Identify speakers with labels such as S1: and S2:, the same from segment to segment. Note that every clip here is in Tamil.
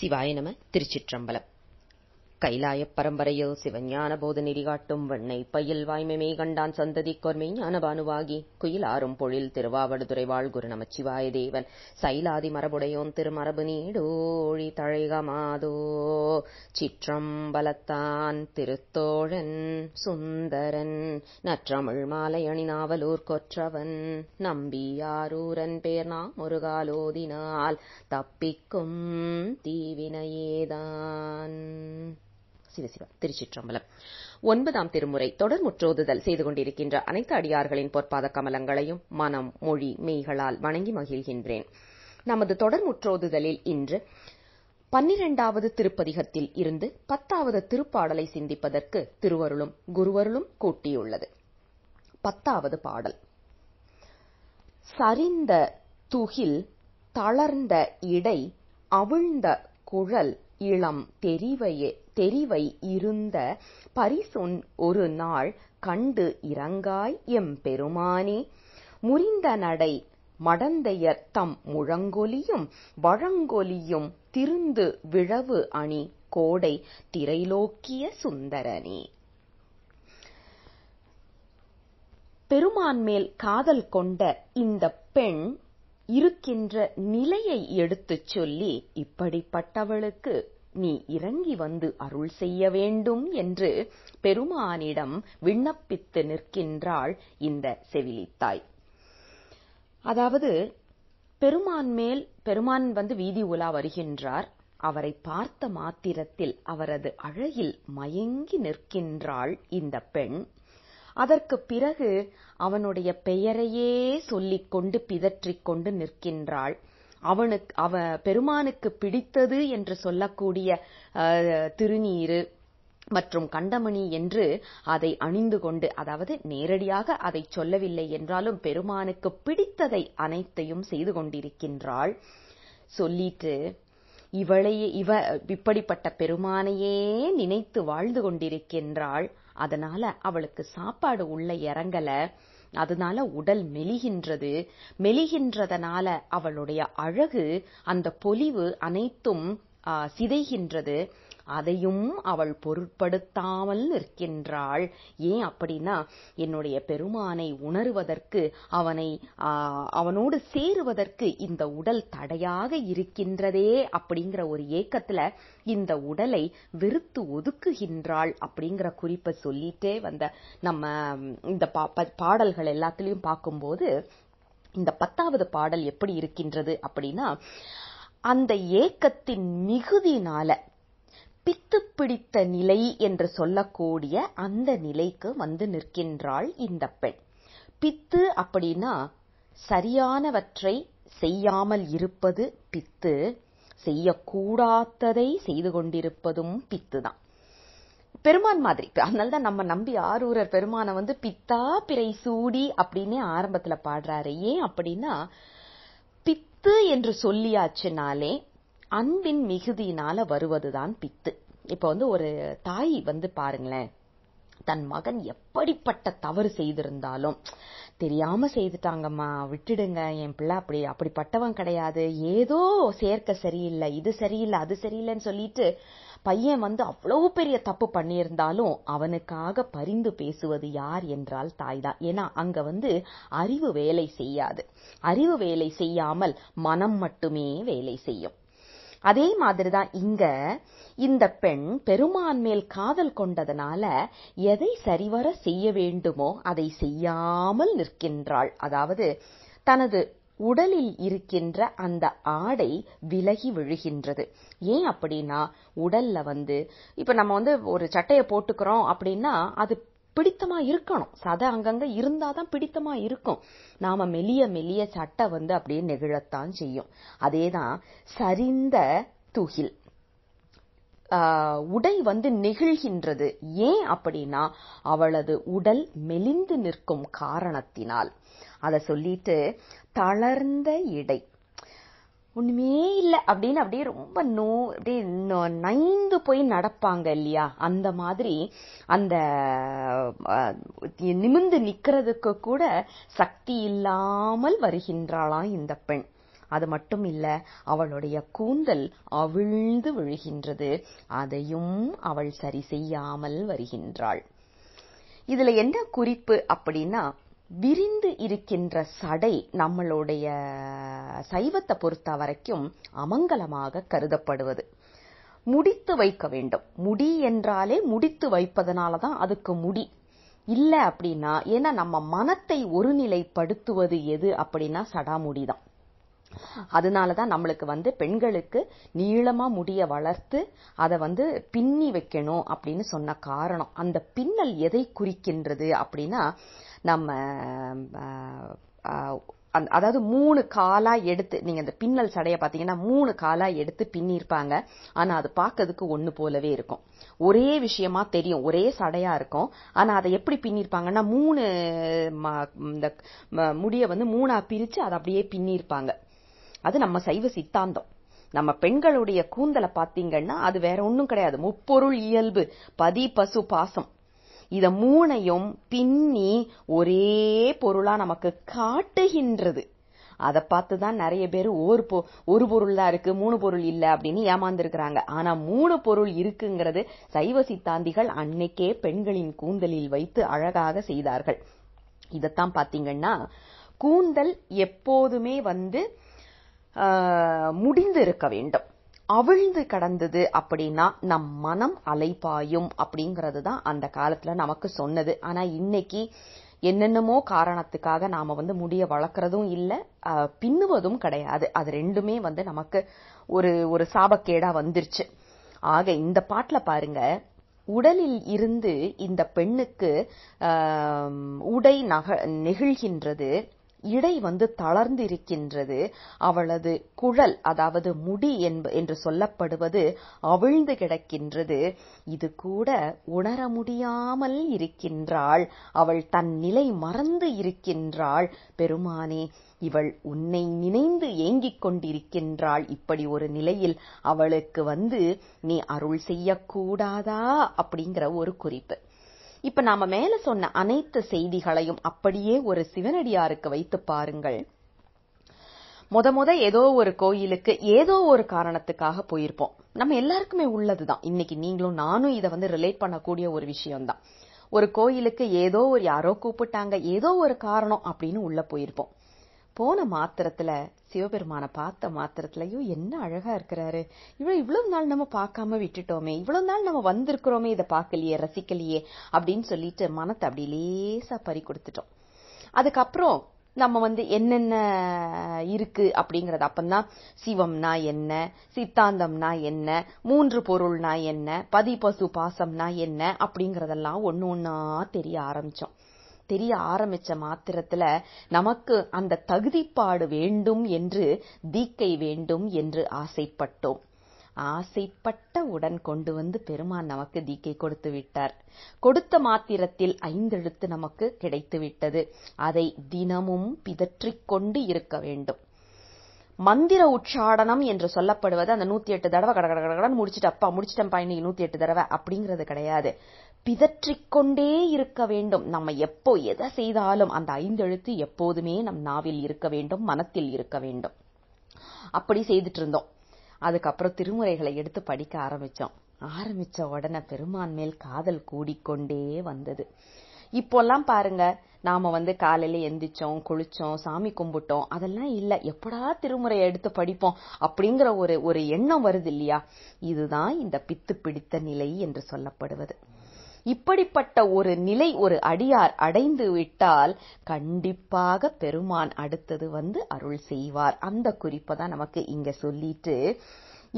S1: சிவாய நம திருச்சிற்றம்பலம் கைலாய பரம்பரையில் சிவஞான போத நெறிகாட்டும் வெண்ணை பயில் வாய்மைமே கண்டான் சந்ததி கொர்மை மெய்ஞான பானுவாகி ஆறும் பொழில் திருவாவடுதுறை குரு நமச்சிவாய தேவன் சைலாதி மரபுடையோன் திருமரபு நீடோழி தழைகமாதோ சிற்றம்பலத்தான் திருத்தோழன் சுந்தரன் நற்றமிழ் மாலையணி நாவலூர் கொற்றவன் நம்பியாரூரன் பேர் நாம் ஒரு காலோதினால் தப்பிக்கும் தீவினையேதான் சிவசிவம் திருச்சிற்றம்பலம் ஒன்பதாம் திருமுறை தொடர் முற்றோதுதல் செய்து கொண்டிருக்கின்ற அனைத்து அடியார்களின் பொற்பாத கமலங்களையும் மனம் மொழி மெய்களால் வணங்கி மகிழ்கின்றேன் நமது தொடர் முற்றோதுதலில் இன்று பன்னிரண்டாவது திருப்பதிகத்தில் இருந்து பத்தாவது திருப்பாடலை சிந்திப்பதற்கு திருவருளும் குருவருளும் கூட்டியுள்ளது பத்தாவது பாடல் சரிந்த துகில் தளர்ந்த இடை அவிழ்ந்த குழல் இளம் தெரிவையே தெரிவை இருந்த ஒரு நாள் கண்டு இரங்காய் முறிந்த நடை மடந்தையர் தம் முழங்கொலியும் வழங்கொலியும் திருந்து விழவு அணி கோடை திரைலோக்கிய சுந்தரனே! பெருமான்மேல் காதல் கொண்ட இந்த பெண் இருக்கின்ற நிலையை எடுத்துச் சொல்லி இப்படிப்பட்டவளுக்கு நீ இறங்கி வந்து அருள் செய்ய வேண்டும் என்று பெருமானிடம் விண்ணப்பித்து நிற்கின்றாள் இந்த செவிலித்தாய் அதாவது பெருமான் மேல் பெருமான் வந்து வீதி உலா வருகின்றார் அவரை பார்த்த மாத்திரத்தில் அவரது அழகில் மயங்கி நிற்கின்றாள் இந்த பெண் அதற்கு பிறகு அவனுடைய பெயரையே கொண்டு பிதற்றிக் கொண்டு நிற்கின்றாள் அவனுக்கு அவ பெருமானுக்கு பிடித்தது என்று சொல்லக்கூடிய திருநீரு மற்றும் கண்டமணி என்று அதை அணிந்து கொண்டு அதாவது நேரடியாக அதை சொல்லவில்லை என்றாலும் பெருமானுக்கு பிடித்ததை அனைத்தையும் செய்து கொண்டிருக்கின்றாள் சொல்லிட்டு இவளையே இவ இப்படிப்பட்ட பெருமானையே நினைத்து வாழ்ந்து கொண்டிருக்கின்றாள் அதனால அவளுக்கு சாப்பாடு உள்ள இறங்கலை அதனால உடல் மெலிகின்றது மெலிகின்றதனால அவளுடைய அழகு அந்தப் பொலிவு அனைத்தும் சிதைகின்றது அதையும் அவள் பொருட்படுத்தாமல் நிற்கின்றாள் ஏன் அப்படின்னா என்னுடைய பெருமானை உணருவதற்கு அவனோடு சேருவதற்கு இந்த உடல் தடையாக இருக்கின்றதே அப்படிங்கிற ஒரு ஏக்கத்துல இந்த உடலை வெறுத்து ஒதுக்குகின்றாள் அப்படிங்கிற குறிப்பை சொல்லிட்டே வந்த நம்ம இந்த பாடல்கள் எல்லாத்திலையும் பார்க்கும்போது இந்த பத்தாவது பாடல் எப்படி இருக்கின்றது அப்படின்னா அந்த ஏக்கத்தின் மிகுதினால பித்து பிடித்த நிலை என்று சொல்லக்கூடிய அந்த நிலைக்கு வந்து நிற்கின்றாள் இந்த பெண். பித்து அப்படின்னா சரியானவற்றை செய்யாமல் இருப்பது பித்து, செய்யக்கூடாததை செய்து கொண்டிருப்பதும் பித்து தான். பெருமான் மாதிரி. அதனால தான் நம்ம நம்பி ஆரூரர் பெருமான வந்து பித்தா பிறை சூடி அப்படின்னே ஆரம்பத்துல பாடுறாரு. ஏன் அப்படின்னா பித்து என்று சொல்லியாச்சுனாலே அன்பின் மிகுதியினால வருவதுதான் பித்து இப்போ வந்து ஒரு தாய் வந்து பாருங்களேன் தன் மகன் எப்படிப்பட்ட தவறு செய்திருந்தாலும் தெரியாம செய்துட்டாங்கம்மா விட்டுடுங்க என் பிள்ளை அப்படி அப்படிப்பட்டவன் கிடையாது ஏதோ சேர்க்க சரியில்லை இது சரியில்லை அது சரியில்லைன்னு சொல்லிட்டு பையன் வந்து அவ்வளவு பெரிய தப்பு பண்ணியிருந்தாலும் அவனுக்காக பரிந்து பேசுவது யார் என்றால் தாய் தான் ஏன்னா அங்க வந்து அறிவு வேலை செய்யாது அறிவு வேலை செய்யாமல் மனம் மட்டுமே வேலை செய்யும் அதே மாதிரி தான் இங்க இந்த பெண் பெருமான் மேல் காதல் கொண்டதனால எதை சரிவர செய்ய வேண்டுமோ அதை செய்யாமல் நிற்கின்றாள் அதாவது தனது உடலில் இருக்கின்ற அந்த ஆடை விலகி விழுகின்றது ஏன் அப்படின்னா உடல்ல வந்து இப்ப நம்ம வந்து ஒரு சட்டையை போட்டுக்கிறோம் அப்படின்னா அது பிடித்தமா இருக்கணும் சதை அங்கங்க இருந்தாதான் பிடித்தமா இருக்கும் நாம மெலிய மெலிய சட்டை வந்து அப்படியே நெகிழத்தான் செய்யும் அதேதான் சரிந்த துகில் உடை வந்து நெகிழ்கின்றது ஏன் அப்படின்னா அவளது உடல் மெலிந்து நிற்கும் காரணத்தினால் அதை சொல்லிட்டு தளர்ந்த இடை ஒண்ணுமே இல்லை அப்படின்னு அப்படியே ரொம்ப நோ அப்படியே நைந்து போய் நடப்பாங்க இல்லையா அந்த மாதிரி அந்த நிமிந்து நிக்கிறதுக்கு கூட சக்தி இல்லாமல் வருகின்றாளாம் இந்த பெண் அது மட்டும் இல்ல அவளுடைய கூந்தல் அவிழ்ந்து விழுகின்றது அதையும் அவள் சரி செய்யாமல் வருகின்றாள் இதுல என்ன குறிப்பு அப்படின்னா விரிந்து இருக்கின்ற சடை நம்மளுடைய சைவத்தை பொறுத்த வரைக்கும் அமங்கலமாக கருதப்படுவது முடித்து வைக்க வேண்டும் முடி என்றாலே முடித்து வைப்பதனால தான் அதுக்கு முடி இல்லை அப்படின்னா ஏன்னா நம்ம மனத்தை ஒருநிலைப்படுத்துவது எது அப்படின்னா சடாமுடி தான் அதனால தான் நம்மளுக்கு வந்து பெண்களுக்கு நீளமாக முடியை வளர்த்து அதை வந்து பின்னி வைக்கணும் அப்படின்னு சொன்ன காரணம் அந்த பின்னல் எதை குறிக்கின்றது அப்படின்னா நம்ம அதாவது மூணு காலா எடுத்து நீங்க அந்த பின்னல் சடைய பாத்தீங்கன்னா மூணு காலா எடுத்து பின்னிருப்பாங்க ஆனா அது பாக்கிறதுக்கு ஒண்ணு போலவே இருக்கும் ஒரே விஷயமா தெரியும் ஒரே சடையா இருக்கும் ஆனா அதை எப்படி பின்னிருப்பாங்கன்னா மூணு இந்த முடிய வந்து மூணா பிரிச்சு அதை அப்படியே பின்னிருப்பாங்க அது நம்ம சைவ சித்தாந்தம் நம்ம பெண்களுடைய கூந்தலை பார்த்தீங்கன்னா அது வேற ஒன்றும் கிடையாது முப்பொருள் இயல்பு பதி பசு பாசம் இத மூணையும் பின்னி ஒரே பொருளா நமக்கு காட்டுகின்றது அதை பார்த்து தான் நிறைய பேர் ஒரு பொ ஒரு பொருள் தான் இருக்கு மூணு பொருள் இல்ல அப்படின்னு ஏமாந்துருக்கிறாங்க ஆனா மூணு பொருள் இருக்குங்கிறது சைவ சித்தாந்திகள் அன்னைக்கே பெண்களின் கூந்தலில் வைத்து அழகாக செய்தார்கள் இதத்தான் பாத்தீங்கன்னா கூந்தல் எப்போதுமே வந்து முடிந்து இருக்க வேண்டும் அவிழ்ந்து கடந்தது அப்படின்னா நம் மனம் அலைப்பாயும் அப்படிங்கிறது தான் அந்த காலத்துல நமக்கு சொன்னது ஆனா இன்னைக்கு என்னென்னமோ காரணத்துக்காக நாம வந்து முடிய வளர்க்குறதும் இல்லை பின்னுவதும் கிடையாது அது ரெண்டுமே வந்து நமக்கு ஒரு ஒரு சாபக்கேடா வந்துருச்சு ஆக இந்த பாட்டில் பாருங்க உடலில் இருந்து இந்த பெண்ணுக்கு உடை நக நெகிழ்கின்றது இடை வந்து தளர்ந்திருக்கின்றது அவளது குழல் அதாவது முடி என்று சொல்லப்படுவது அவிழ்ந்து கிடக்கின்றது இது கூட உணர முடியாமல் இருக்கின்றாள் அவள் தன் நிலை மறந்து இருக்கின்றாள் பெருமானே இவள் உன்னை நினைந்து ஏங்கிக் கொண்டிருக்கின்றாள் இப்படி ஒரு நிலையில் அவளுக்கு வந்து நீ அருள் செய்யக்கூடாதா அப்படிங்கிற ஒரு குறிப்பு இப்ப நாம மேல சொன்ன அனைத்து செய்திகளையும் அப்படியே ஒரு சிவனடியாருக்கு வைத்துப் பாருங்கள் முத முத ஏதோ ஒரு கோயிலுக்கு ஏதோ ஒரு காரணத்துக்காக போயிருப்போம் நம்ம எல்லாருக்குமே உள்ளதுதான் இன்னைக்கு நீங்களும் நானும் இதை வந்து ரிலேட் பண்ணக்கூடிய ஒரு விஷயம்தான் ஒரு கோயிலுக்கு ஏதோ ஒரு யாரோ கூப்பிட்டாங்க ஏதோ ஒரு காரணம் அப்படின்னு உள்ள போயிருப்போம் போன மாத்திரத்துல சிவபெருமான பார்த்த மாத்திரத்துலயும் என்ன அழகா இருக்கிறாரு இவ்வளவு இவ்வளவு நாள் நம்ம பார்க்காம விட்டுட்டோமே இவ்வளவு நாள் நம்ம வந்திருக்கிறோமே இதை பார்க்கலையே ரசிக்கலையே அப்படின்னு சொல்லிட்டு மனத்தை அப்படி லேசா பறி கொடுத்துட்டோம் அதுக்கப்புறம் நம்ம வந்து என்னென்ன இருக்கு அப்படிங்கறது அப்பந்தான் சிவம்னா என்ன சித்தாந்தம்னா என்ன மூன்று பொருள்னா என்ன பதி பசு பாசம்னா என்ன அப்படிங்கறதெல்லாம் ஒன்னு ஒன்னா தெரிய ஆரம்பிச்சோம் தெரிய ஆரம்பிச்ச மாத்திரத்துல நமக்கு அந்த தகுதிப்பாடு வேண்டும் என்று தீக்கை வேண்டும் என்று ஆசைப்பட்டோம் ஆசைப்பட்ட உடன் கொண்டு வந்து பெருமான் நமக்கு தீக்கை கொடுத்து விட்டார் கொடுத்த மாத்திரத்தில் ஐந்தெழுத்து நமக்கு கிடைத்து விட்டது அதை தினமும் பிதற்றிக் கொண்டு இருக்க வேண்டும் மந்திர உச்சாடனம் என்று சொல்லப்படுவது அந்த நூத்தி எட்டு தடவை கடகடகடன் முடிச்சுட்டு அப்பா முடிச்சிட்டேன்ப்பா இன்னைக்கு நூத்தி எட்டு தடவை அப்படிங்கிறது கிடையாது பிதற்றிக் கொண்டே இருக்க வேண்டும் நம்ம எப்போ எதை செய்தாலும் அந்த ஐந்தெழுத்து எப்போதுமே நம் நாவில் இருக்க வேண்டும் மனத்தில் இருக்க வேண்டும் அப்படி செய்துட்டு இருந்தோம் அதுக்கப்புறம் திருமுறைகளை எடுத்து படிக்க ஆரம்பித்தோம் ஆரம்பித்த உடனே பெருமான் மேல் காதல் கூடிக்கொண்டே வந்தது இப்போல்லாம் பாருங்க நாம வந்து காலையில எந்திரிச்சோம் குளிச்சோம் சாமி கும்பிட்டோம் அதெல்லாம் இல்ல எப்படா திருமுறையை எடுத்து படிப்போம் அப்படிங்கிற ஒரு ஒரு எண்ணம் வருது இல்லையா இதுதான் இந்த பித்து பிடித்த நிலை என்று சொல்லப்படுவது இப்படிப்பட்ட ஒரு நிலை ஒரு அடியார் அடைந்து விட்டால் கண்டிப்பாக பெருமான் அடுத்தது வந்து அருள் செய்வார் அந்த குறிப்பை தான் நமக்கு இங்க சொல்லிட்டு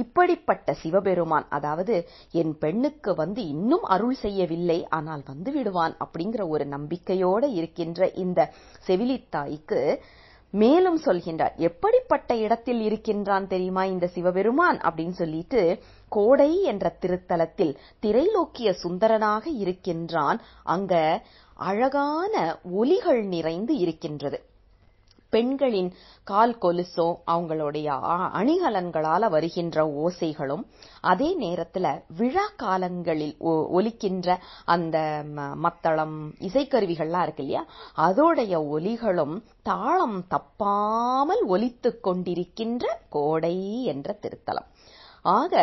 S1: இப்படிப்பட்ட சிவபெருமான் அதாவது என் பெண்ணுக்கு வந்து இன்னும் அருள் செய்யவில்லை ஆனால் வந்து விடுவான் அப்படிங்கிற ஒரு நம்பிக்கையோட இருக்கின்ற இந்த செவிலித்தாய்க்கு மேலும் சொல்கின்றார் எப்படிப்பட்ட இடத்தில் இருக்கின்றான் தெரியுமா இந்த சிவபெருமான் அப்படின்னு சொல்லிட்டு கோடை என்ற திருத்தலத்தில் திரைலோக்கிய சுந்தரனாக இருக்கின்றான் அங்க அழகான ஒலிகள் நிறைந்து இருக்கின்றது பெண்களின் கால் கொலுசும் அவங்களுடைய அணிகலன்களால வருகின்ற ஓசைகளும் அதே நேரத்துல விழா காலங்களில் ஒலிக்கின்ற அந்த மத்தளம் இசைக்கருவிகள்லாம் இருக்கு இல்லையா அதோடைய ஒலிகளும் தாளம் தப்பாமல் ஒலித்துக் கொண்டிருக்கின்ற கோடை என்ற திருத்தலம் ஆக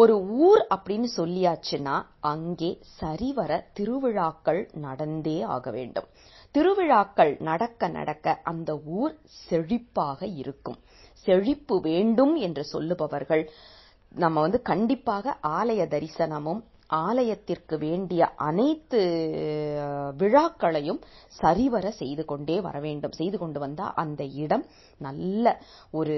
S1: ஒரு ஊர் அப்படின்னு சொல்லியாச்சுன்னா அங்கே சரிவர திருவிழாக்கள் நடந்தே ஆக வேண்டும் திருவிழாக்கள் நடக்க நடக்க அந்த ஊர் செழிப்பாக இருக்கும் செழிப்பு வேண்டும் என்று சொல்லுபவர்கள் நம்ம வந்து கண்டிப்பாக ஆலய தரிசனமும் ஆலயத்திற்கு வேண்டிய அனைத்து விழாக்களையும் சரிவர செய்து கொண்டே வர வேண்டும் செய்து கொண்டு வந்தால் அந்த இடம் நல்ல ஒரு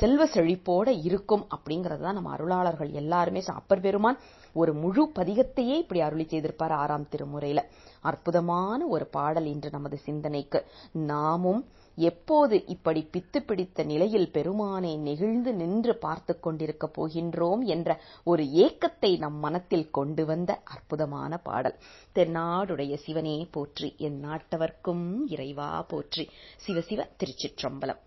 S1: செல்வ செழிப்போட இருக்கும் அப்படிங்கிறது தான் நம்ம அருளாளர்கள் எல்லாருமே அப்பர் பெருமான் ஒரு முழு பதிகத்தையே இப்படி அருளி செய்திருப்பார் ஆறாம் திருமுறையில அற்புதமான ஒரு பாடல் இன்று நமது சிந்தனைக்கு நாமும் எப்போது இப்படி பித்து பிடித்த நிலையில் பெருமானை நெகிழ்ந்து நின்று பார்த்து கொண்டிருக்கப் போகின்றோம் என்ற ஒரு ஏக்கத்தை நம் மனத்தில் கொண்டு வந்த அற்புதமான பாடல் தென்னாடுடைய சிவனே போற்றி என் நாட்டவர்க்கும் இறைவா போற்றி சிவசிவ திருச்சிற்றம்பலம்